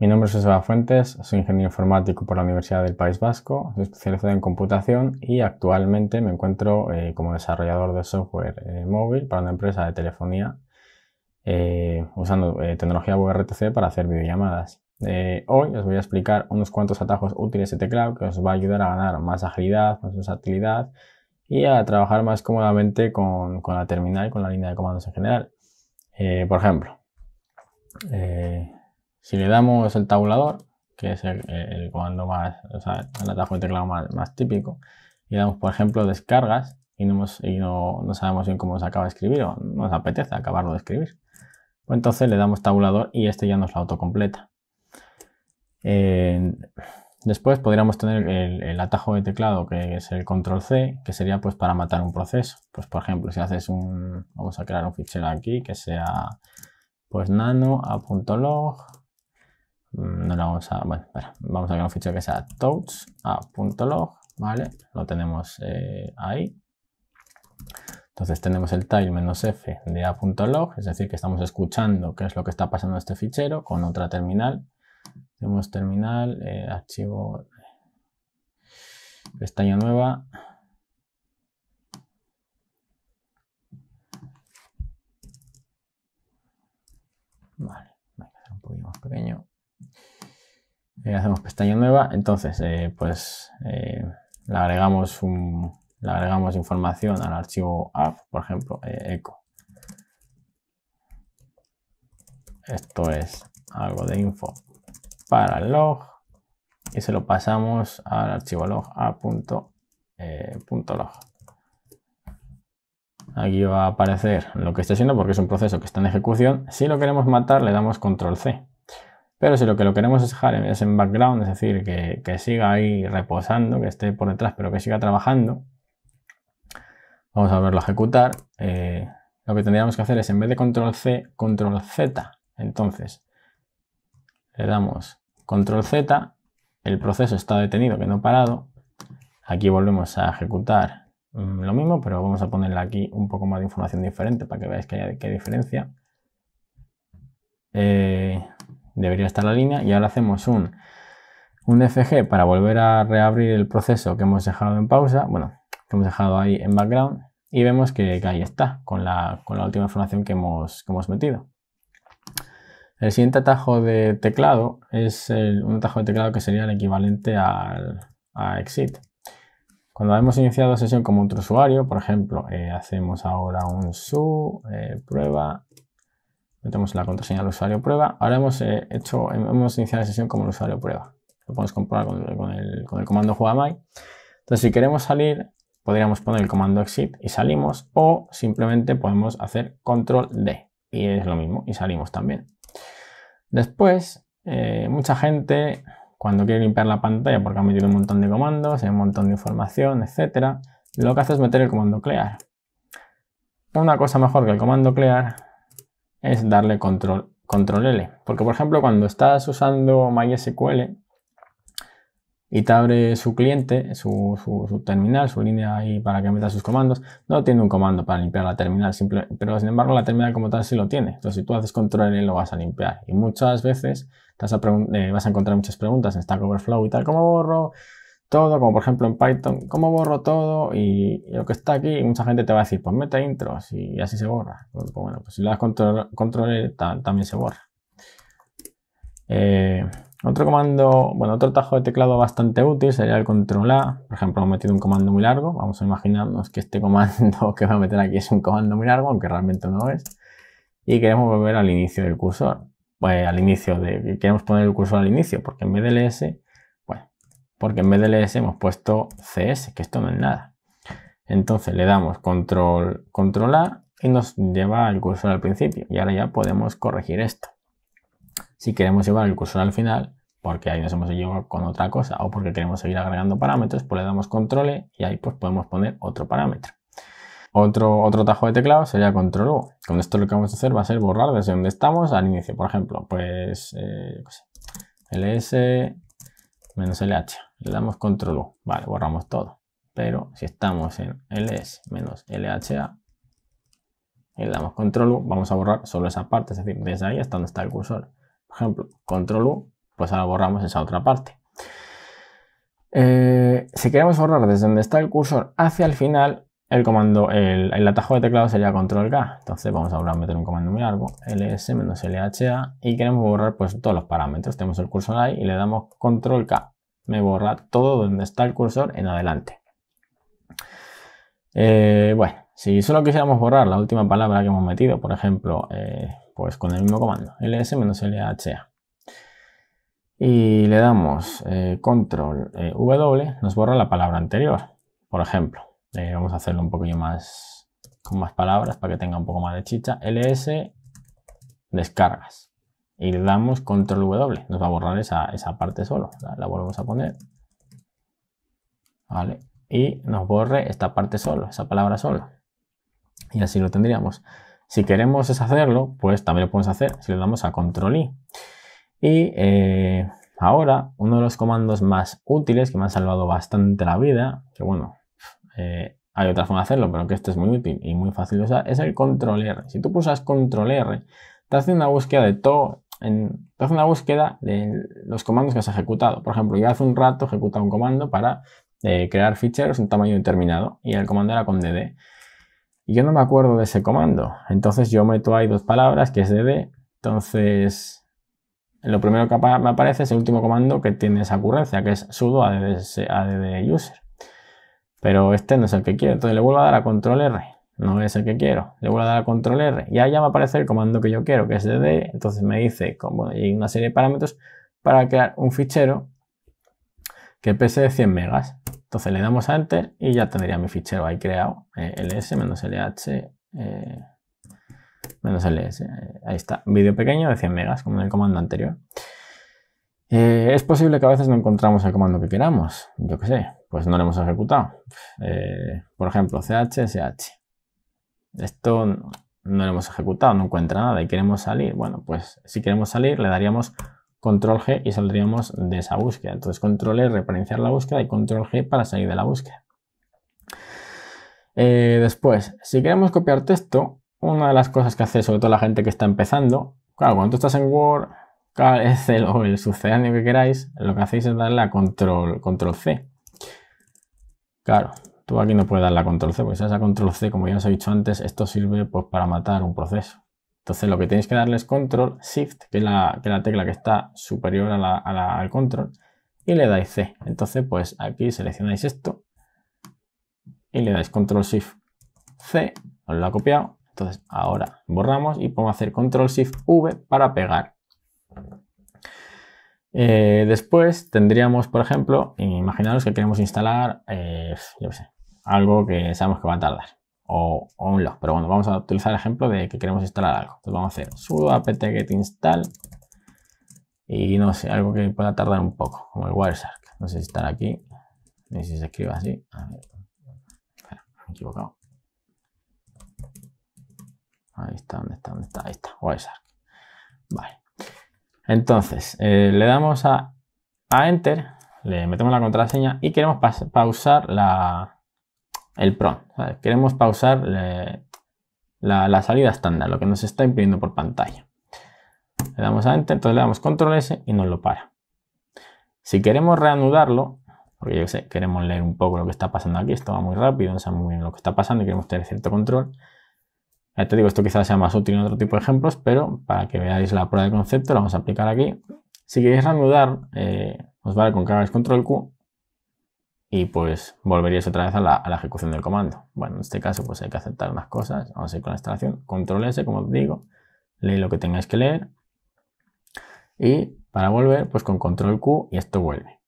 Mi nombre es Joseba Fuentes, soy ingeniero informático por la Universidad del País Vasco, soy especializado en computación y actualmente me encuentro eh, como desarrollador de software eh, móvil para una empresa de telefonía eh, usando tecnología VRTC para hacer videollamadas. hoy os voy a explicar unos cuantos atajos útiles de teclado que os va a ayudar a ganar más agilidad, más versatilidad y a trabajar más cómodamente con, la terminal y con la línea de comandos en general. por ejemplo, si le damos el tabulador, que es el, comando más, el atajo de teclado más, típico, y damos, por ejemplo, descargas, y, no, no, sabemos bien cómo se acaba de escribir o nos apetece acabarlo de escribir. Pues entonces le damos tabulador y este ya nos lo autocompleta. después podríamos tener el, atajo de teclado que es el control C, que sería pues para matar un proceso. Pues por ejemplo, si haces un, vamos a crear un fichero aquí que sea pues nano log... Mm, no la vamos a, bueno, vamos a ver un fichero que sea touch a.log, ah, ¿vale? Lo tenemos eh, ahí. Entonces tenemos el tile f de a.log, es decir, que estamos escuchando qué es lo que está pasando en este fichero con otra terminal. Tenemos terminal, eh, archivo, pestaña nueva, Vale, a un poquito más pequeño. Eh, hacemos pestaña nueva, entonces eh, pues eh, le, agregamos un, le agregamos información al archivo app, por ejemplo, eco. Esto es algo de info para log y se lo pasamos al archivo log a punto, log. Aquí va a aparecer lo que está haciendo porque es un proceso que está en ejecución. Si lo queremos matar le damos control C pero si lo que lo queremos es dejar en background, es decir, que, siga ahí reposando, que esté por detrás, pero que siga trabajando, vamos a verlo ejecutar. Eh, lo que tendríamos que hacer es, en vez de control C, control Z. Entonces, le damos control Z, el proceso está detenido, que no parado. Aquí volvemos a ejecutar mm, lo mismo, pero vamos a ponerle aquí un poco más de información diferente para que veáis que hay, qué diferencia. Eh, debería estar la línea y ahora hacemos un, un FG para volver a reabrir el proceso que hemos dejado en pausa, bueno, que hemos dejado ahí en background y vemos que, ahí está con la, última información que hemos, hemos metido. El siguiente atajo de teclado es un atajo de teclado que sería el equivalente al, a exit. Cuando hemos iniciado sesión como otro usuario, por ejemplo, eh, hacemos ahora un su eh, prueba Metemos la contraseña del usuario prueba. Ahora hemos eh, hecho, hemos iniciado la sesión como el usuario prueba. Lo podemos comprobar con, el, con el, comando jugamai. Entonces, si queremos salir, podríamos poner el comando exit y salimos. O simplemente podemos hacer control D. Y es lo mismo, y salimos también. Después, eh, mucha gente cuando quiere limpiar la pantalla porque ha metido un montón de comandos, y un montón de información, etcétera, lo que hace es meter el comando clear. Una cosa mejor que el comando clear es darle control, control L. Porque, por ejemplo, cuando estás usando MySQL y te abre su cliente, su, terminal, su línea ahí para que meta sus comandos, no tiene un comando para limpiar la terminal, simple, pero sin embargo la terminal como tal sí lo tiene. Entonces, si tú haces control L lo vas a limpiar. Y muchas veces eh, vas, a encontrar muchas preguntas en Stack Overflow y tal, ¿cómo borro todo, como por ejemplo en Python, ¿cómo borro todo? Y, lo que está aquí, mucha gente te va a decir, pues mete intros y así se borra. Pues, pues bueno, pues si le das control, e, también se borra. Eh, otro comando, bueno, otro tajo de teclado bastante útil sería el control A. Por ejemplo, hemos metido un comando muy largo. Vamos a imaginarnos que este comando que va a meter aquí es un comando muy largo, aunque realmente no es. Y queremos volver al inicio del cursor. Pues al inicio de, queremos poner el cursor al inicio, porque en vez porque en vez de ls hemos puesto cs, que esto no es nada. Entonces le damos control, control A y nos lleva el cursor al principio. Y ahora ya podemos corregir esto. Si queremos llevar el cursor al final, porque ahí nos hemos llevado con otra cosa o porque queremos seguir agregando parámetros, pues le damos control E y ahí pues podemos poner otro parámetro. Otro, otro tajo de teclado sería control U. Con esto lo que vamos a hacer va a ser borrar desde donde estamos al inicio. Por ejemplo, pues eh, ls menos LH. Le damos control U. Vale, borramos todo. Pero si estamos en LS menos LHA, le damos control U, vamos a borrar solo esa parte, es decir, desde ahí hasta donde está el cursor. Por ejemplo, control U, pues ahora borramos esa otra parte. Eh, si queremos borrar desde donde está el cursor hacia el final, el comando, el, atajo de teclado sería control K. Entonces vamos a ahora a meter un comando muy largo, ls-lha y queremos borrar pues todos los parámetros. Tenemos el cursor ahí y le damos control K. Me borra todo donde está el cursor en adelante. Eh, bueno, si solo quisiéramos borrar la última palabra que hemos metido, por ejemplo, eh, pues con el mismo comando, ls-lha y le damos eh, control W, nos borra la palabra anterior. Por ejemplo, eh, vamos a hacerlo un poquillo más con más palabras para que tenga un poco más de chicha. ls descargas y le damos control w. Nos va a borrar esa, esa parte solo. La, volvemos a poner. Vale. Y nos borre esta parte solo, esa palabra solo. Y así lo tendríamos. Si queremos deshacerlo, pues también lo podemos hacer si le damos a control i. Y eh, ahora, uno de los comandos más útiles que me han salvado bastante la vida, que bueno, eh, hay otra forma de hacerlo, pero que este es muy útil y muy fácil de usar, es el control R. Si tú pulsas control R, te hace una búsqueda de todo, en, te hace una búsqueda de los comandos que has ejecutado. Por ejemplo, yo hace un rato ejecutaba un comando para eh, crear ficheros un tamaño determinado y el comando era con dd. Y yo no me acuerdo de ese comando. Entonces yo meto ahí dos palabras, que es dd. Entonces, lo primero que me aparece es el último comando que tiene esa ocurrencia, que es sudo adduser user. Pero este no es el que quiero. Entonces le vuelvo a dar a control R. No es el que quiero. Le vuelvo a dar a control R. Y ahí ya me aparece el comando que yo quiero, que es dd. Entonces me dice como, una serie de parámetros para crear un fichero que pese de 100 megas. Entonces le damos a Enter y ya tendría mi fichero ahí creado. ls-lh eh, menos ls. Eh, eh, ahí está. Vídeo pequeño de 100 megas, como en el comando anterior. es posible que a veces no encontramos el comando que queramos. Yo qué sé pues no lo hemos ejecutado. Eh, por ejemplo, chsh, Esto no lo hemos ejecutado, no encuentra nada y queremos salir. Bueno, pues si queremos salir le daríamos control G y saldríamos de esa búsqueda. Entonces control e, R para la búsqueda y control G para salir de la búsqueda. Eh, después, si queremos copiar texto, una de las cosas que hace sobre todo la gente que está empezando, claro, cuando tú estás en Word, Excel o el sucedáneo que queráis, lo que hacéis es darle a control, control C Claro, tú aquí no puedes dar la control C, porque esa control C, como ya os he dicho antes, esto sirve pues, para matar un proceso. Entonces lo que tenéis que darle es control shift, que es la, tecla que está superior al control, y le dais C. Entonces pues aquí seleccionáis esto y le dais control shift C, os lo ha copiado. Entonces ahora borramos y podemos hacer control shift V para pegar. Eh, después tendríamos, por ejemplo, imaginaros que queremos instalar, eh, algo que sabemos que va a tardar o, un log, pero bueno, vamos a utilizar el ejemplo de que queremos instalar algo. Entonces vamos a hacer sudo apt get install y no sé, algo que pueda tardar un poco, como el Wireshark. No sé si estará aquí, ni si se escribe así. A me he equivocado. Ahí está, ¿dónde está? ¿Dónde está? Ahí está, Wireshark. Vale. Entonces, eh, le damos a, Enter, le metemos la contraseña y queremos pausar la, el PROM. Queremos pausar la, salida estándar, lo que nos está impidiendo por pantalla. Le damos a Enter, entonces le damos Control S y nos lo para. Si queremos reanudarlo, porque yo sé, queremos leer un poco lo que está pasando aquí, esto va muy rápido, no sabemos muy bien lo que está pasando y queremos tener cierto control, ya te digo, esto quizás sea más útil en otro tipo de ejemplos, pero para que veáis la prueba de concepto, la vamos a aplicar aquí. Si queréis reanudar, eh, os vale con que hagáis control Q y pues volveríais otra vez a la, ejecución del comando. Bueno, en este caso pues hay que aceptar unas cosas. Vamos a ir con la instalación. Control S, como os digo. leéis lo que tengáis que leer. Y para volver, pues con control Q y esto vuelve.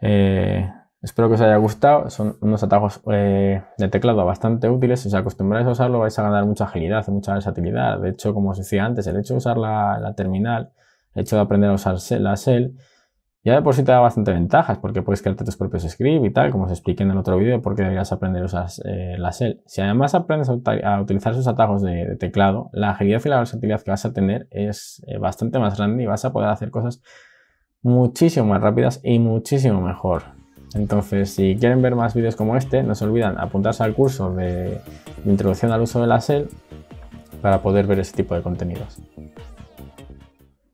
Eh, Espero que os haya gustado, son unos atajos eh, de teclado bastante útiles, si os acostumbráis a usarlo vais a ganar mucha agilidad y mucha versatilidad. De hecho, como os decía antes, el hecho de usar la, terminal, el hecho de aprender a usar la shell, ya de por sí te da bastante ventajas, porque puedes crearte tus propios scripts y tal, como os expliqué en el otro vídeo, porque deberías aprender a usar eh, la shell. Si además aprendes a, utilizar esos atajos de, teclado, la agilidad y la versatilidad que vas a tener es eh, bastante más grande y vas a poder hacer cosas muchísimo más rápidas y muchísimo mejor. Entonces, si quieren ver más vídeos como este, no se olvidan apuntarse al curso de, introducción al uso de la SEL para poder ver ese tipo de contenidos.